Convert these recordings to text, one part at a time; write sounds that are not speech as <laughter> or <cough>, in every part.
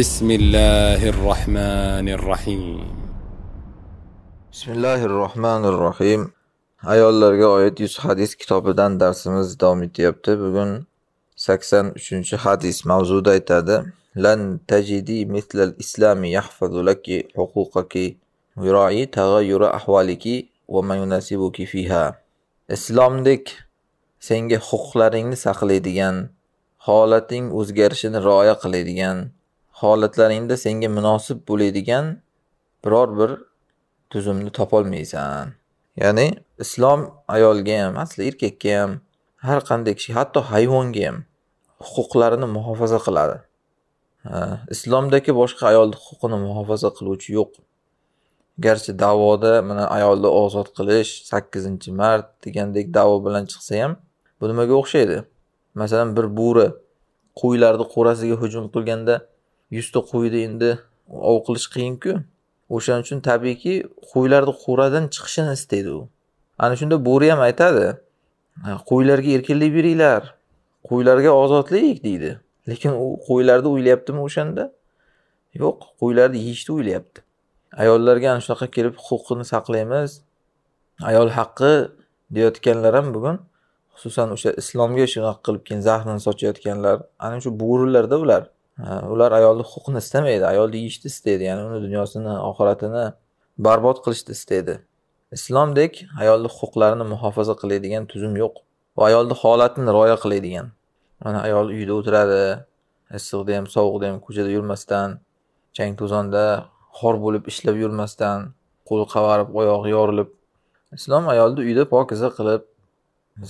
بسم الله الرحمن الرحيم بسم الله الرحمن الرحيم ayollarga oid yuz hadis kitobidan darsimiz davom etyapti bugun sakson uchinchi hadis mavzuda aytadi lan tajidi al islami yahfazu laki huquqaki ra'i tag'ayyura ahvaliki va ma yunasibuki fiha islomdek senga huquqlaringni saqlaydigan holating o'zgarishini rioya qiladigan holatlaringda senga munosib bo'ladigan biror bir tuzumni topolmaysan ya'ni islom ayolga ham asli erkakka ham har qanday kishi hatto hayvonga ham huquqlarini muhofaza qiladi islomdagi boshqa ayolni huquqini muhofaza qiluvchi yo'q garchi davoda mana ayolni ozod qilish sakkizinchi mart degandek davo bilan chiqsa ham bu nimaga o'xshaydi masalan bir bo'ri qo'ylarni qo'rasiga hujum qilganda yuzta qo'yni endi ov qilish qiyinku o'shaning uchun tabiiyki qo'ylarni quradan chiqishini istaydi u ana shunda bo'ri ham aytadi qo'ylarga erkinlik beringlar qo'ylarga ozodlik deydi lekin u qo'ylarni o'ylayaptimi o'shanda yo'q qo'ylarni yeyishni o'ylayapti ayollarga ana shunaqa kelib huquqini saqlaymiz ayol haqqi deyotganlar ham bugun xususan o'sha islomga shunaqa qilib keyin zahrini sochayotganlar ana shu bo'rilarda ular ular ayolni huquqini istamaydi ayolni yeyishni istaydi ya'ni uni dunyosini oxiratini barbod qilishni istaydi islomdek ayolni huquqlarini muhofaza qiladigan tuzum yo'q va ayolni holatini rioya qiladigan mana ayol uyda o'tiradi issiqda ham sovuqda ham ko'chada yurmasdan chang to'zonda xor bo'lib ishlab yurmasdan qo'li qavarib oyog'i yorilib islom ayolni uyda pokiza qilib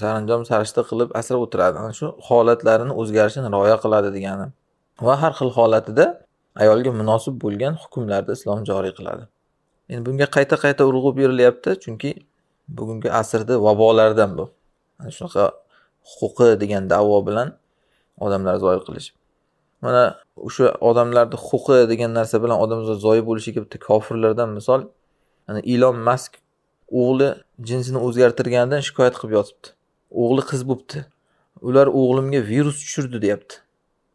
saranjom sarishta qilib asrab o'tiradi ana shu holatlarini o'zgarishini rioya qiladi degani va har xil holatida ayolga munosib bo'lgan hukmlarni islom joriy qiladi endi bunga qayta qayta urg'u berilyapti chunki bugungi asrda vabolardan bu yani shunaqa huquqi degan davo bilan odamlar zoyi qilish mana o'sha odamlarni huquqi degan narsa bilan odamzod zoyi bo'lishi bitta kofirlardan misol yani ilon mask o'g'li jinsini o'zgartirganidan shikoyat qilib yotibdi o'g'li qiz bo'libdi ular o'g'limga virus tushirdi deyapti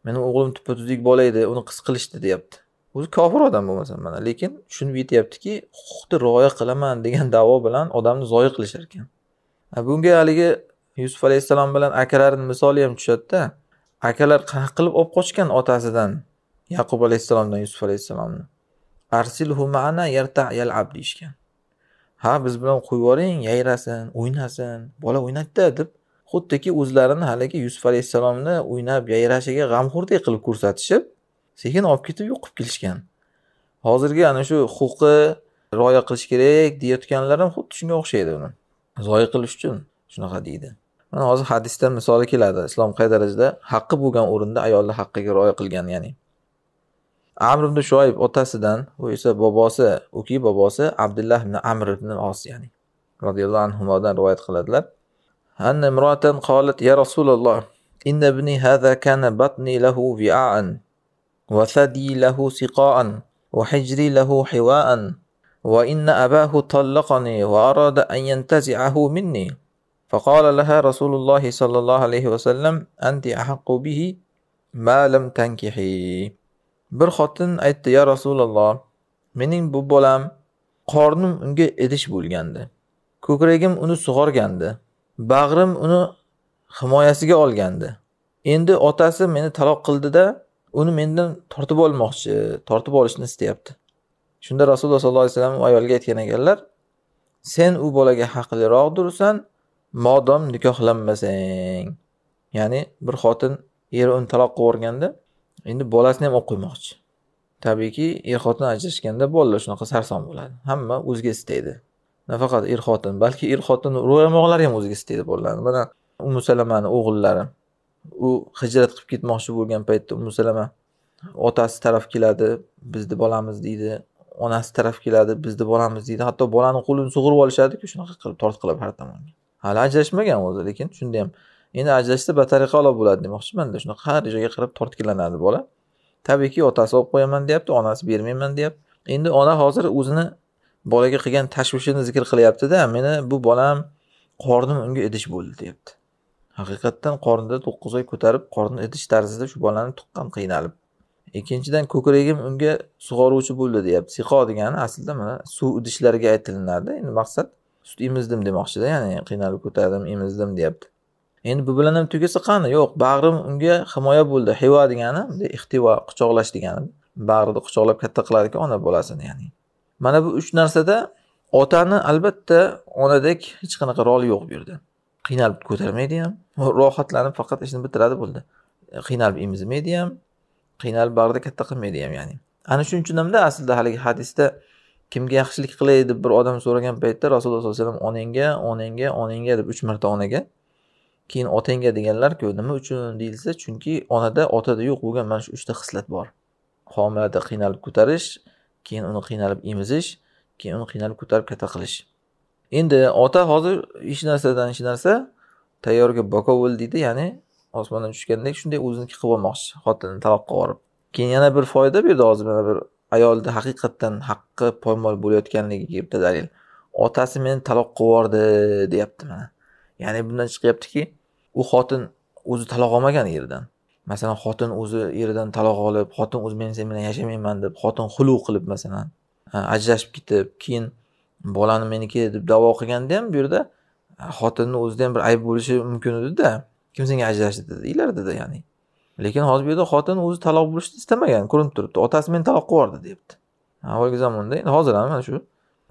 meni o'g'lim tuppa tuzuk bola edi uni qiz qilishdi deyapti o'zi kofir odam bo'lmasam mana lekin tushunib yetyaptiki huquqni rioya qilaman degan <laughs> davo bilan odamni zoyi qilishar ekan bunga haligi yusuf alayhissalom bilan akalarini misoli ham tushadida akalar qanaqa qilib olib qochgan otasidan yaqub alayhissalomdan yusuf alayhissalomni arsilhu mana yarta yalab deyishgan ha biz bilan qo'yib yuboring yayrasin o'ynasin bola o'ynadida deb xuddiki o'zlarini haligi yusuf alayhissalomni o'ynab yayrashiga g'amxo'rdek qilib ko'rsatishib sekin olib ketib yo'q qilib kelishgan hozirgi ana shu huquqi rioya qilish kerak deyayotganlar ham xuddi shunga o'xshaydi uni zoyi qilish uchun shunaqa deydi mana hozir hadisda misoli keladi islom qay darajada haqqi bo'lgan o'rinda ayolni haqqiga rioya qilgan ya'ni amr ibn shoyib otasidan u esa bobosi uki bobosi abdullah ibn amr ibn os ya'ni roziyallohu anhudan rivoyat qiladilar أن امرأة قالت يا رسول الله إن ابني هذا كان بطني له وعاء وثدي له سقاء وحجري له حواء وإن أباه طلقني وأراد أن ينتزعه مني فقال لها رسول الله صلى الله عليه وسلم أنت أحق به ما لم تنكحي bir xotin aytdi ya rasululloh mening bu bolam qornim unga idish bo'lgandi ko'kragim uni sug'organdi bag'rim uni himoyasiga olgandi endi otasi meni taloq qildida uni mendan tortib olmoqchi tortib olishni istayapti shunda rasululloh sollallohu alayhi vasallam ayolga aytgan ekanlar sen u bolaga haqliroqdursan modom nikohlanmasang ya'ni bir xotin eri uni taloq qilib yuborganda endi bolasini ham olib qo'ymoqchi tabiiyki er xotin ajrashganda bolalar shunaqa sarson bo'ladi hamma o'ziga istaydi nafaqat er-xotin, balki er-xotin ro'yamoqlari ham o'ziga istaydi bolalarni. Mana umusalamani o'g'illari u hijrat qilib ketmoqchi bo'lgan paytda umusalama otasi taraf keladi, bizni bolamiz deydi. Onasi taraf keladi, bizni bolamiz deydi. Hatto bolaning qo'lini sug'urib olishadi-ku shunaqa qilib tortqilab har tomonga. Hali ajrashmagan o'zi, lekin shunda ham endi ajrashsa batariqa bo'ladi demoqchimanda. Shunaqa har joyga qarab tortkilanadi bola. Tabiiyki otasi olib qo'yaman deyapti, onasi bermayman deyapti. Endi ona hozir o'zini bolaga qilgan tashvishini zikr qilyaptida meni bu bolam qornim unga idish bo'ldi deyapti haqiqatdan qornida to'qqiz oy ko'tarib qorni idish tarzida shu bolani tuqqan qiynalib ikkinchidan ko'kragim unga sug'oruvchi bo'ldi deyapti siqo degani aslida mana suv idishlarga aytilinadi endi maqsad sut emizdim demoqchida ya'ni qiynalib ko'tardim emizdim deyapti endi bu bilan ham tugasa qani yo'q bag'rim unga himoya bo'ldi hiva degani ixtivo quchoqlash degani bag'rida quchoqlab katta qiladiku ona bolasini ya'ni mana bu uch narsada otani albatta onadek hech qanaqa roli yo'q bu yerda qiynalib ko'tarmaydi ham rohatlanib faqat ishni bitiradi bo'ldi qiynalib emizmaydi ham qiynalib bag'rida katta qilmaydi ham ya'ni ana shuning uchun hamda aslida haligi hadisda kimga yaxshilik qilay deb bir odam so'ragan paytda rasululloh sollallohu alayhi vasallam onangga onangga onangga deb uch marta onaga keyin otangga deganlarku nima uchun deyilsa chunki onada otada yo'q bo'lgan mana shu uchta xislat bor homilada qiynalib ko'tarish keyin uni qiynalib emizish keyin uni qiynalib ko'tarib katta qilish endi ota hozir hech narsadan hech narsa tayyorga bo'ldi deydi ya'ni osmondan tushgandek shunday o'ziniki qilib olmoqchi xotinini taloqqa yuborib keyin yana bir foyda bu yerda hozir mana bir ayolni haqiqatdan haqqi poymol bo'layotganligiga bitta dalil otasi meni taloqqa yubordi deyapti mana ya'ni bundan chiqyaptiki u xotin o'zi taloq olmagan eridan masalan xotin o'zi eridan taloq olib xotin o'zi men sen bilan yashamayman deb xotin xulu qilib masalan ajrashib ketib keyin bolani meniki deb davo qilganda ham bu yerda xotinni o'zida ham bir ayb bo'lishi mumkin edida kim senga ajrashdi deydilar dedi ya'ni lekin hozir bu yerda xotin o'zi taloq bo'lishni istamagan ko'rinib turibdi otasi meni taloq qilib yubordi deyapti avvalgi zamonda endi hozir ham mana shu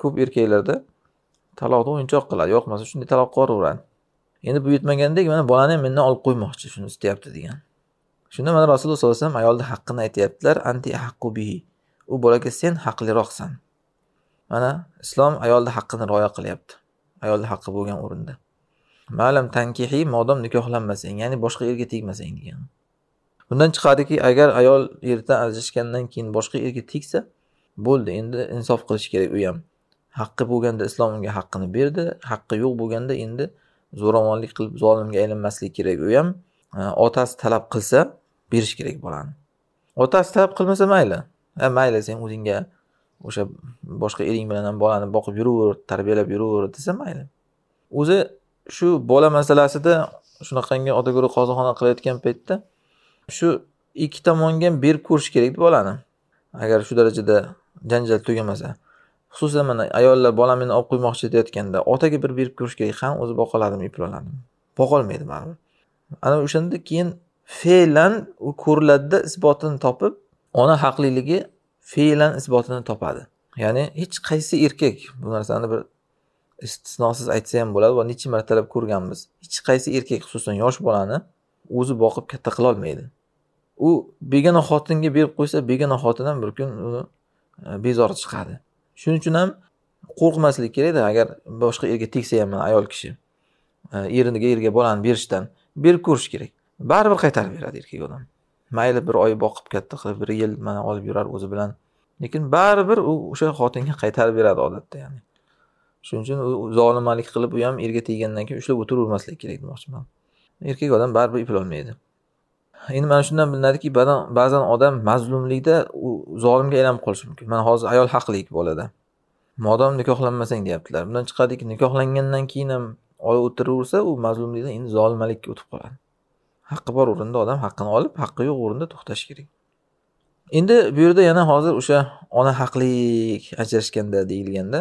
ko'p erkaklarda taloqni o'yinchoq qiladi yoqmasa shunday taloq qilib yuboraveradi endi bu yetmagandek mana bolani ham mendan olib qo'ymoqchi shuni istayapti degan shunda mana rasululloh sallallohu alayhi vasallam ayolni haqqini aytyaptilar anti haqqu u bolaga sen haqliroqsan mana islom ayolni haqqini rioya qilyapti ayolni haqqi bo'lgan o'rinda ma'lam tankihiy modom nikohlanmasang ya'ni boshqa erga tegmasang degan bundan chiqadiki agar ayol eridan ajrashgandan keyin boshqa erga tegsa bo'ldi endi insof qilish kerak u ham haqqi bo'lganda islom unga haqqini berdi haqqi yo'q bo'lganda endi zo'ravonlik qilib zolimga aylanmaslik kerak u ham Э, otasi talab qilsa berish kerak bolani otasi talab qilmasa mayli mayli sen o'zingga o'sha boshqa ering bilan ham bolani boqib yuraver tarbiyalab yuraver desa mayli o'zi shu bola masalasida shunaqangi otago'ri qozixona qilayotgan paytda shu ikki tomonga ham berib ko'rish kerakda bolani agar shu darajada janjal tugamasa xususan mana ayollar bola meni olib qo'ymoqchi deyotganda otaga bir berib ko'rish kerak ha o'zi boqoladimi oladimi boqolmaydi baribir ana o'shanda keyin fe'lan u ko'riladida isbotini topib ona haqliligi fe'lan isbotini topadi ya'ni hech qaysi erkak bu narsani bir istisnosiz aytsa ham bo'ladi va necha martalab ko'rganmiz hech qaysi erkak xususan yosh bolani o'zi boqib katta qilolmaydi u begona xotinga berib qo'ysa begona xotin ham bir kun uni e, bezori chiqadi shuning uchun ham qo'rqmaslik kerakda agar boshqa erga tegsa ham ayol kishi e, eriniga erga bolani berishdan berib ko'rish kerak baribir qaytarib beradi erkak odam mayli bir oy boqib katta qilib bir yil mana olib yurar o'zi bilan lekin baribir u o'sha xotinga qaytarib beradi odatda ya'ni shuning uchun u zolimalik qilib u ham erga teggandan keyin ushlab o'tiravermaslik kerak demoqchiman erkak odam baribir eplolmaydi endi mana shundan bilinadiki ba'zan odam mazlumlikda u zolimga aylanib qolishi mumkin mana hozir ayol haqli bolada modom nikohlanmasang deyaptilar bundan chiqadiki nikohlangandan keyin ham olib o'tiraversa u mazlumlikdan endi zolimalikka o'tib qoladi haqqi bor o'rinda odam haqqini olib haqqi yo'q o'rinda to'xtashi kerak endi bu yerda yana hozir o'sha ona haqlik ajrashganda deyilganda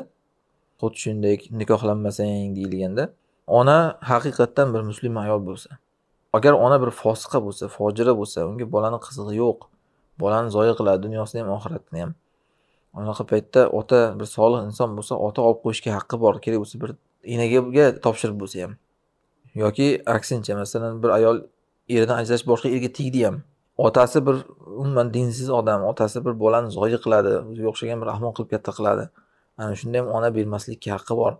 xuddi shuningdek nikohlanmasang deyilganda ona haqiqatdan bir muslima ayol bo'lsa agar ona bir fosiqa bo'lsa fojira bo'lsa unga bolani qizig'i yo'q bolani zoya qiladi dunyosini ham oxiratini ham anaqa paytda ota bir solih inson bo'lsa ota olib qo'yishga haqqi bor kerak bo'lsa bir enaga topshirib bo'lsa ham yoki aksincha masalan bir ayol eridan ajrashib boshqa erga tegdi ham otasi bir umuman dinsiz odam otasi bir bolani zoyi qiladi o'ziga o'xshagan bir ahmoq qilib katta qiladi ana shunda ham ona bermaslikka haqqi bor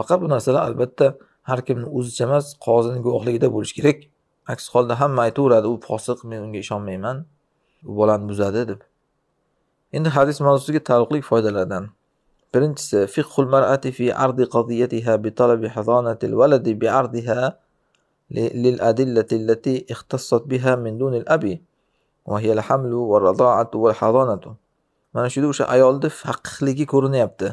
faqat bu narsalar albatta har kimni o'zicha emas qozini guvohligida bo'lishi kerak aks holda hamma aytaveradi u fosiq men unga ishonmayman u bolani buzadi deb endi hadis mavzusiga taalluqli foydalardan Birinchisi fiqhul mar'ati fi ardi qadiyatiha bi talabi al-waladi bi ardiha lil adillati allati ikhtassat biha min dun al abi va hiya al hamlu va wa al hazanatu. Mana shuda o'sha ayolni faqhligi ko'rinyapti.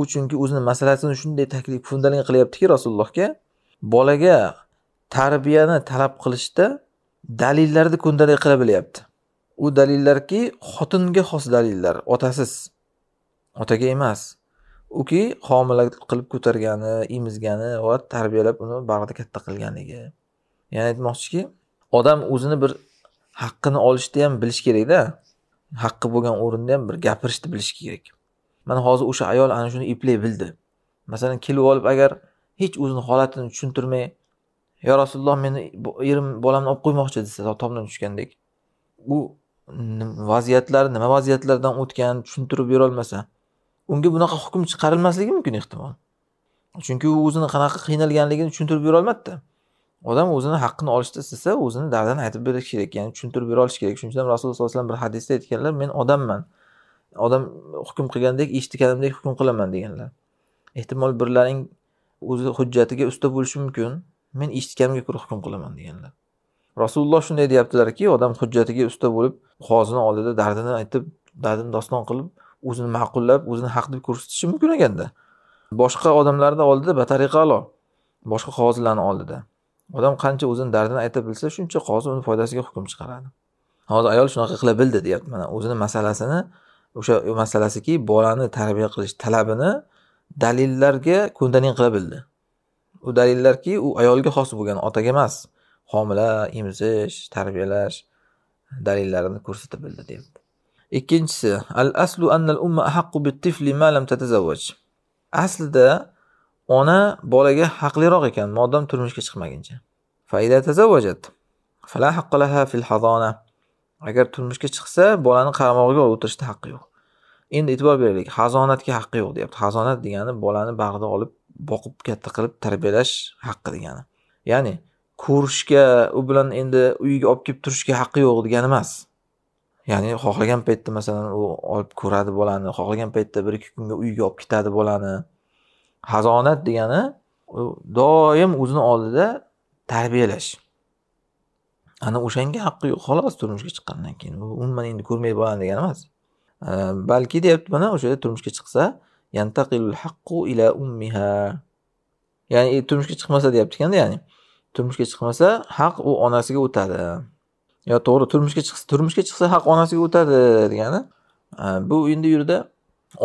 U chunki o'zini masalasini shunday taklif fundalik qilyaptiki Rasulullohga bolaga tarbiyani talab qilishda dalillarni kundalik qila bilyapti. U dalillarki xotinga xos dalillar, otasiz. otaga emas uki homila qilib ko'targani emizgani va tarbiyalab uni bag'rida katta qilganligi ya'ni aytmoqchiki odam o'zini bir haqqini olishni ham bilish kerakda haqqi bo'lgan o'rinda ham bir gapirishni bilish kerak mana hozir o'sha ayol ana shuni eplay bildi masalan kelib olib agar hech o'zini holatini tushuntirmay yo rasululloh meni erim bolamni olib qo'ymoqchi desa tomdan tushgandek u vaziyatlar nima vaziyatlardan o'tgan tushuntirib berolmasa unga bunaqa hukm chiqarilmasligi mumkin ehtimol chunki u o'zini qanaqa qiynalganligini tushuntirib berolmadida odam o'zini haqqini olishni istasa o'zini dardini aytib berish kerak ya'ni tushuntirib bera olish kerak shuning uchun rasululloh sallallohu alayhi vasallam bir hadisda aytganlar men odamman odam hukm qilgandek eshitganimdek hukm qilaman deganlar ehtimol birlaring o'zi hujjatiga usta bo'lishi mumkin men eshitganimga ko'ra hukm qilaman deganlar rasululloh shunday deyaptilarki odam hujjatiga usta bo'lib qozini oldida dardini aytib dardini doston qilib o'zini ma'qullab o'zini haq deb ko'rsatishi mumkin ekanda boshqa odamlarni oldida batariqalo alo boshqa qozilarni oldida odam qancha o'zini dardini ayta bilsa shuncha qozi uni foydasiga hukm chiqaradi hozir ayol shunaqa qila bildi deyapti mana o'zini masalasini o'sha masalasiki bolani tarbiya qilish talabini dalillarga ko'ndaning qila bildi u dalillarki u ayolga xos bo'lgan otaga emas homila emizish tarbiyalash dalillarini ko'rsata bildi deyapti ikkinchisi al aslu annal umma haqqu bit tifl ma lam tatazawwaj aslida ona bolaga haqliroq ekan modam turmushga chiqmaguncha faida tazawwajat fala haqqa laha fil hadona agar turmushga chiqsa bolani qaramog'iga o'tirishda haqqi yo'q endi e'tibor beraylik hazonatga haqqi yo'q deyapti hazonat degani bolani bag'rida olib boqib katta qilib tarbiyalash haqqi degani ya'ni ko'rishga u bilan endi uyiga olib kelib turishga haqqi yo'q degani emas Ya'ni xohlagan paytda masalan, u olib ko'radi bolani, xohlagan paytda bir ikki kunga uyiga olib ketadi bolani. Hazonat degani u doim o'zini oldida tarbiyalash. Ana o'shanga haqqi yo'q, xolos turmushga chiqqandan keyin. U umuman endi ko'rmaydi bolani degani emas. Balki deyapti mana o'sha turmushga chiqsa, yantaqilul haqqu ila ummiha. Ya'ni e, turmushga chiqmasa deyapti ekanda ya'ni turmushga chiqmasa, haq u onasiga o'tadi. yo to'g'ri turmushga chiqsa turmushga chiqsa haq onasiga o'tadi degani bu endi u yerda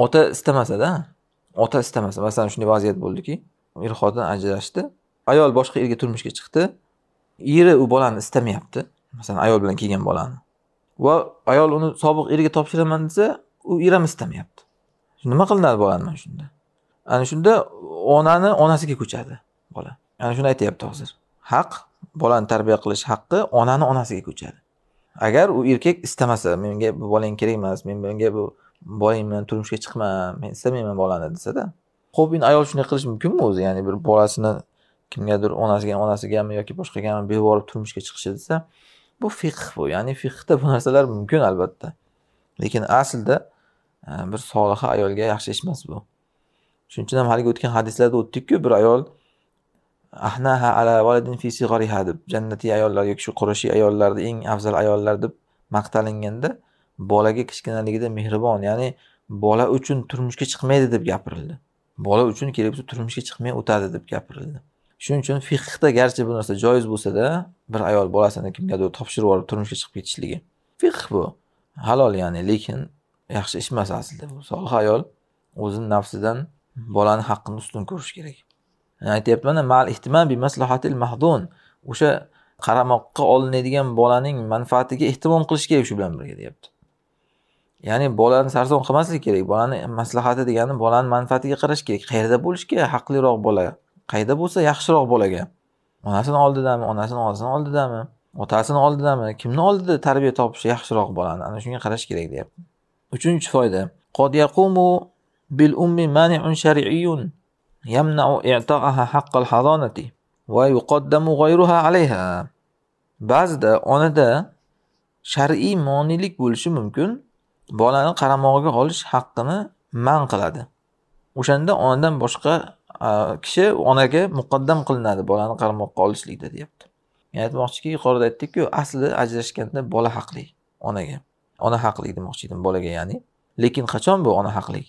ota istamasada ota istamasa masalan shunday vaziyat bo'ldiki er xotin ajrashdi ayol boshqa erga turmushga chiqdi eri u bolani istamayapti masalan ayol bilan kelgan bolani va ayol uni sobiq eriga topshiraman desa u er ham istamayapti nima qilinadi bolani mana shunda ana shunda onani onasiga ko'chadi bola ana shuni aytyapti hozir haq bolani tarbiya qilish haqqi onani onasiga ko'chadi agar u erkak istamasa menga bu bolang kerak emas men bunga bu bolang bilan turmushga chiqma men istamayman bolani desada ho'p endi ayol shunday qilishi mumkinmi o'zi ya'ni bir bolasini kimgadir onasiga onasigami yoki boshqagami berib turmushga chiqishi desa bu fiqh bu ya'ni fiqhda bu narsalar mumkin albatta lekin aslida e, bir soliha ayolga yaxshi ish emas bu shuning uchun ham haligi o'tgan hadislarda o'tdikku bir ayol ahnaha ala valadin fi sig'ariha deb jannatiy ayollar yoki shu qurashiy ayollarni eng afzal ayollar deb maqtalinganda bolaga kichkinaligida mehribon ya'ni bola uchun turmushga chiqmaydi deb gapirildi bola uchun kerak bo'lsa turmushga chiqmay o'tadi deb gapirildi shuning uchun fiqda garchi bu narsa joiz bo'lsada bir ayol bolasini kimgadir topshirib yuborib turmushga chiqib ketishligi fiq bu halol ya'ni lekin yaxshi ish emas aslida bu solih ayol o'zini nafsidan bolani haqqini ustun ko'rishi kerak aytyapman mal ihtimam bi maslahatil mahdun o'sha qaramoqqa olinadigan bolaning manfaatiga ehtimom qilish kerak shu bilan birga deyapti ya'ni bolani sarson qilmaslik kerak bolani maslahati degani bolani manfaatiga qarash kerak qayerda bo'lishi kerak haqliroq bola qayerda bo'lsa yaxshiroq bolaga onasini oldidami onasini onasini oldidami otasini oldidami kimni oldida tarbiya topishi yaxshiroq bolani ana shunga qarash kerak deyapti uchinchi foyda bil ummi mani'un يمنع إعطاءها حق الحضانة ويقدم غيرها عليها ba'zida onada shar'iy monilik bo'lishi mumkin bolani qaramog'iga olish haqqini man qiladi o'shanda onadan boshqa kishi onaga muqaddam qilinadi bolani qaramoqqa olishlikda deyapti men aytmoqchiki yuqorida aytdikku aslida ajrashganda bola haqli onaga ona haqli demoqchi edim bolaga ya'ni lekin qachon bu ona haqli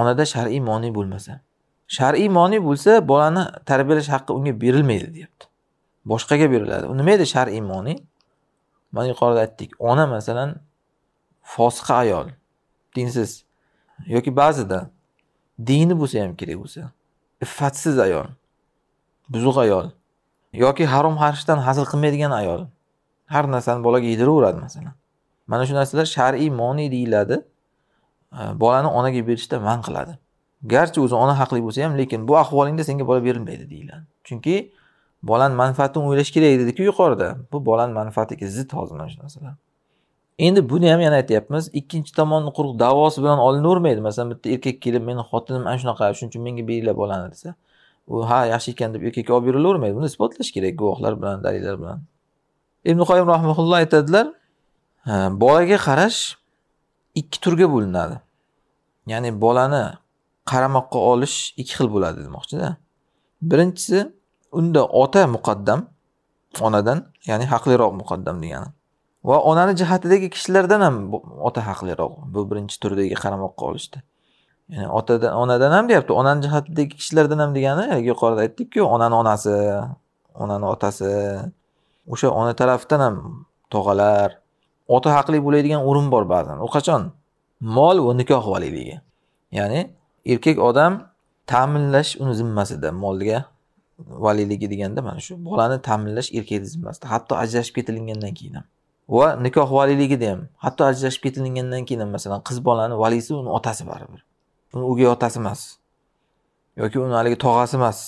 onada shar'iy moni bo'lmasa shar'iy moni bo'lsa bolani tarbiyalash haqqi unga berilmaydi deyapti boshqaga beriladi u nima edi shar'iy moni mana yuqorida aytdik ona masalan fosiqa ayol dinsiz yoki ba'zida dini bo'lsa ham kerak bo'lsa iffatsiz ayol buzuq ayol yoki harom harishdan hazil qilmaydigan ayol har narsani bolaga yediraveradi masalan mana shu narsalar shar'iy moni deyiladi bolani onaga berishda man qiladi garchi o'zi ona haqli bo'lsa ham lekin bu ahvolingda senga bola berilmaydi deyiladi chunki bolani manfaatini o'ylash kerak dediku yuqorida bu bolani manfaatiga zid hozir mana shu narsalar endi buni ham yana aytyapmiz ikkinchi tomonni quruq davosi bilan olinavermaydi masalan bitta erkak kelib meni xotinim ana shunaqa shuning uchun menga beringlar bolani desa u ha yaxshi ekan deb erkakka olib berilavermaydi buni isbotlash kerak guvohlar bilan dalillar bilan ibn qoyim rahmaulloh aytadilar bolaga qarash ikki turga bo'linadi ya'ni bolani qaramoqqa olish ikki xil bo'ladi demoqchida. Birinchisi unda ota muqaddam onadan, ya'ni haqliroq muqaddam degani. Va onani jihatidagi kishilardan ham ota haqliroq bu birinchi turdagi qaramoqqa olishda. Ya'ni otadan, onadan ham deyapti, onani jihatidagi kishilardan ham degani, yuqorida aytdik-ku, onani onasi, onani otasi, o'sha ona tarafdan ham tog'alar, ota haqli bo'ladigan o'rin bor ba'zan. U qachon? Mol va nikoh valiyligi. Ya'ni erkak odam ta'minlash uni zimmasida molga valiyligi deganda mana shu bolani ta'minlash erkakni zimmasida hatto ajrashib ketilingandan keyin ham va nikoh valiyligida ham hatto ajrashib ketilingandan keyin ham masalan qiz bolani valiysi uni otasi baribir uni o'gay otasi emas yoki uni haligi tog'asi emas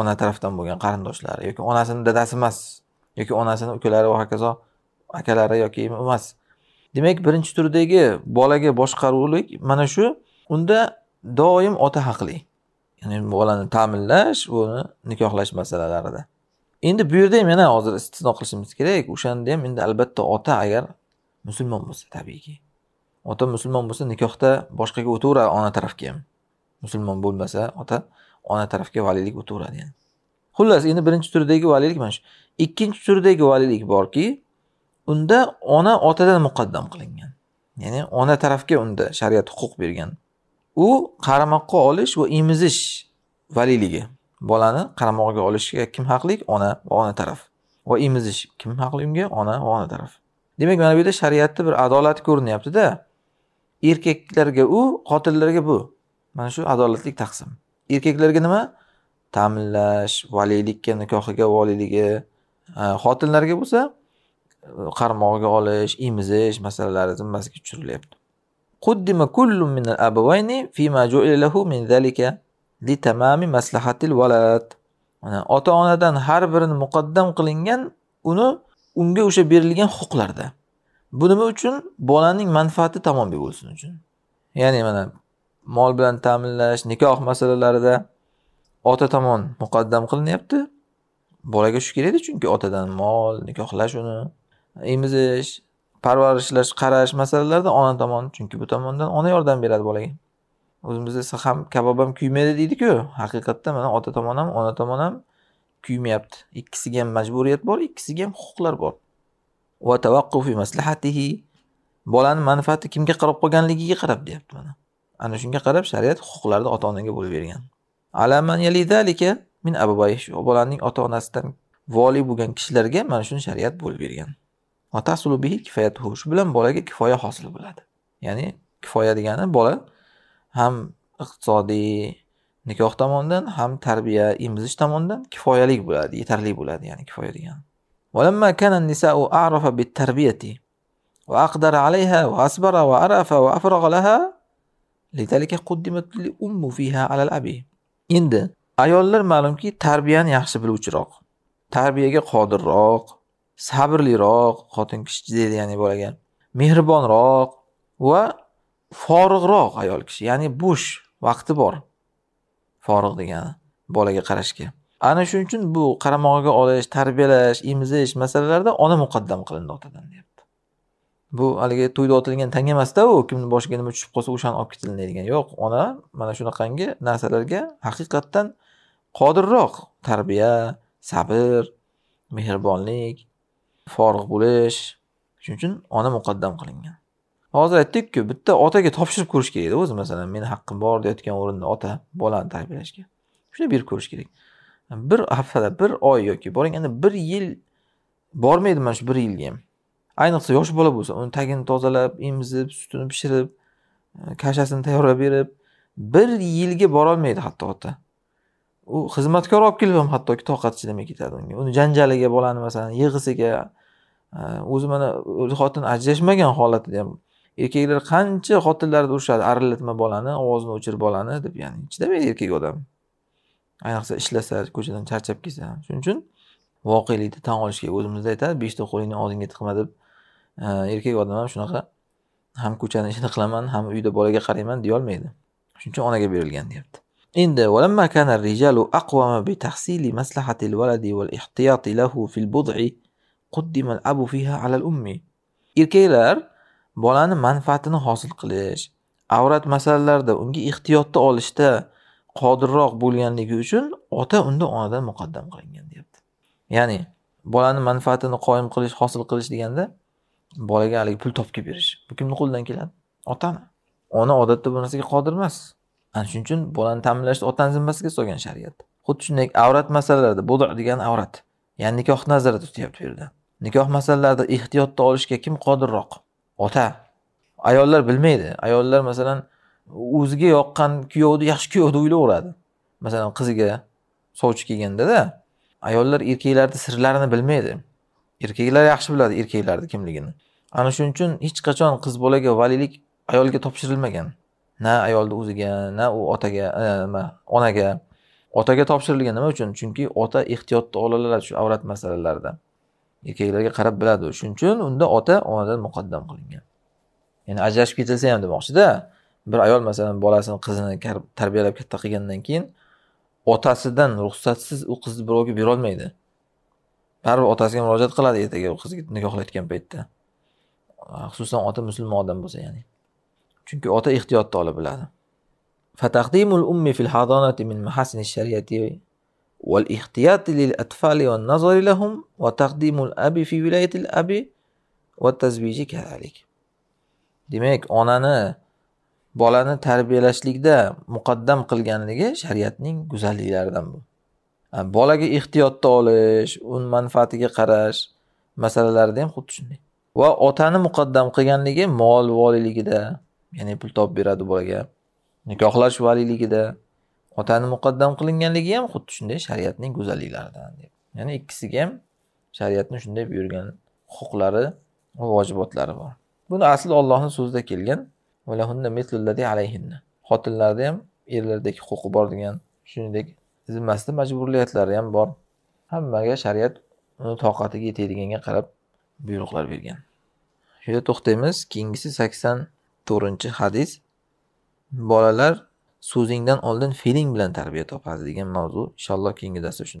ona tarafdan bo'lgan qarindoshlari yoki onasini dadasi emas yoki onasini ukalari va hokazo akalari yoki emas demak birinchi turdagi bolaga boshqaruvlik mana shu unda doim ota haqli ya'ni bolani ta'minlash uni nikohlash masalalarida endi bu yerda ham yana hozir istisno qilishimiz kerak o'shanda ham endi albatta ota agar musulmon bo'lsa tabiiyki ota musulmon bo'lsa nikohda boshqaga o'taveradi ona tarafga ham musulmon bo'lmasa ota ona tarafga valiylik o'taveradi yani xullas endi birinchi turdagi valiylik mana shu ikkinchi turdagi valiylik borki unda ona otadan muqaddam qilingan ya'ni ona tarafga unda shariat huquq bergan u qaramoqqa olish va emizish valiyligi bolani qaramog'iga olishga kim haqli ona va ona taraf va emizish kim haqli unga ona va ona taraf demak mana bu yerda shariatni bir adolati ko'rinyaptida erkaklarga u xotinlarga bu mana shu adolatli taqsim erkaklarga nima ta'minlash valiylikka nikohiga voliyligi xotinlarga bo'lsa qarmog'iga olish emizish masalalari zimmasiga tushirilyapti قدم كل من الأبوين فيما جعل له من ذلك لتمام maslahatil الولد mana ota onadan har birini muqaddam qilingan uni unga o'sha berilgan huquqlarda bu nima uchun bolaning manfaati tamomiy bo'lsin uchun ya'ni mana mol bilan ta'minlash nikoh masalalarida ota tomon muqaddam qilinyapti bolaga shu kerakda chunki otadan mol nikohlash uni emizish parvarishlash qarash masalalarida ona tomon chunki bu tomondan ona yordam beradi bolaga o'zimizda esa ham kabob ham kuymaydi deydiku haqiqatda mana ota tomon ham ona tomon ham kuymayapti ikkisiga ham majburiyat bor ikkisiga ham huquqlar bor maslahatihi bolani manfaati kimga qarab qolganligiga qarab deyapti mana ana shunga qarab shariat huquqlarni ota onaga bo'lib bergan alaman min bolaning ota onasidan voliy bo'lgan kishilarga mana shuni shariat bo'lib bergan Vatasulu bihi kifoyatuhu. Shu bilan bolaga kifoya hosil bo'ladi. Ya'ni kifoya degani bola ham iqtisodiy nikoh tomonidan ham tarbiya emizish tomonidan kifoyalik bo'ladi, yetarli bo'ladi, ya'ni kifoya degani. ولما كان النساء أعرف بالتربية وأقدر عليها وأصبر وأرأف وأفرغ لها لذلك قدمت الأم فيها على الأب endi ayollar ma'lumki tarbiyani yaxshi biluvchiroq tarbiyaga qodirroq sabrliroq xotin kishi deydi ya'ni bolaga mehribonroq va forig'roq ayol kishi ya'ni bo'sh vaqti bor forig' degani bolaga qarashga ana shuning uchun bu qaramog'iga olish tarbiyalash emizish masalalarida ona muqaddam qilindi otadan deyapti bu haligi to'yda otilgan tanga emasda u kimni boshiga nima tushib qolsa o'shani olib ketilinadigan yo'q ona mana shunaqangi narsalarga haqiqatdan qodirroq tarbiya sabr mehribonlik forig' bo'lish shuning uchun ona muqaddam qilingan hozir aytdikku bitta otaga topshirib ko'rish kerak edi o'zi masalan meni haqqim bor deyotgan o'rinda ota bolani tarbiyalashga shuni berib ko'rish kerak bir haftada bir oy yoki borganda bir yil bormaydi mana shu bir yilga ham ayniqsa yosh bola bo'lsa uni tagini tozalab emizib sutini pishirib e, kashasini tayyorlab berib bir yilga borolmaydi hatto ota u xizmatkor olib kelib ham hattoki toqati chidamay ketadi unga uni janjaliga bolani masalan yig'isiga e, o'zi mana xotin ajrashmagan holatida ham erkaklar qancha xotinlarni urishadi arillatma bolani ovozini o'chir bolani deb ya'ni chidamaydi erkak odam ayniqsa ishlasa ko'chadan charchab kelsa shuning uchun voqelikni tan olish kerak o'zimizda aytadi beshta qo'lingni og'zingga tiqma deb e, erkak odam ham shunaqa ham ko'chani ishini qilaman ham uyda bolaga qarayman deyolmaydi shuning uchun onaga berilgan deyapti Endi ولما كان الرجال أقوم بتحصيل مصلحة الولد والاحتياط له في البضع قدم الأب فيها على الأم erkaklar bolani manfaatini hosil qilish avrat masalalarida unga ehtiyotni olishda qodirroq bo'lganligi uchun ota unda onadan muqaddam qilingan deyapti ya'ni bolani manfaatini qoyim qilish hosil qilish deganda bolaga haligi pul topib berish bu kimni qo'lidan keladi otani ona odatda bu narsaga qodir emas ana shuning uchun bolani ta'minlashni otani zimmasiga solgan shariat xuddi shunday avrat masalalarida bu degani avrat ya'ni nikoh nazarda tutyapti bu yerda nikoh masalalarida ehtiyotni olishga kim qodirroq ota ayollar bilmaydi ayollar masalan o'ziga yoqqan kuyovni yaxshi kuyov deb o'ylayveradi masalan qiziga sovchi kelgandada ayollar erkaklarni sirlarini bilmaydi erkaklar yaxshi biladi erkaklarni kimligini ana shuning uchun hech qachon qiz bolaga valiylik ayolga topshirilmagan na ayolni o'ziga na u otaga nima e, onaga otaga topshirilgan nima uchun chunki ota ehtiyotni olaladi shu avrat masalalarida erkaklarga qarab biladi shuning uchun unda ota onadan muqaddam qilingan ya'ni ajrashib ketilsa ham demoqchida bir ayol masalan bolasini qizini tarbiyalab katta qilgandan keyin otasidan ruxsatsiz u qizni birovga berolmaydi baribir otasiga murojaat qiladi ertaga u qizga nikohlayotgan paytda xususan ota musulmon odam bo'lsa ya'ni Chunki ota ehtiyot olib biladi. Fataqdimul ummi fil hadanati min mahasini shariyati wal ihtiyati lil atfali wan nazari lahum wa taqdimul abi fi al abi va tazviji kadalik. Demak, onani bolani tarbiyalashlikda muqaddam qilganligi shariatning go'zalliklaridan bu. bolaga ehtiyotda olish, un manfaatiga qarash masalalarida ham xuddi shunday. Va otani muqaddam qilganligi mol voliligida, ya'ni pul topib beradi bolaga nikohlash valiyligida otani muqaddam qilinganligi ham xuddi shunday shariatning go'zalliklaridan deb ya'ni ikkisiga ham shariatni shunday buyurgan huquqlari va vojibotlari bor buni asli ollohni so'zida kelgan xotinlarda ham erlardek huquqi bor degan shuningdek zimmasida majburiyatlari ham bor hammaga shariat uni toqatiga yetadiganga qarab buyruqlar bergan shu yerda to'xtaymiz keyingisi sakson to'rtinchi hadis bolalar so'zingdan oldin fe'ling bilan tarbiya topadi degan mavzu inshaalloh keyingi darsda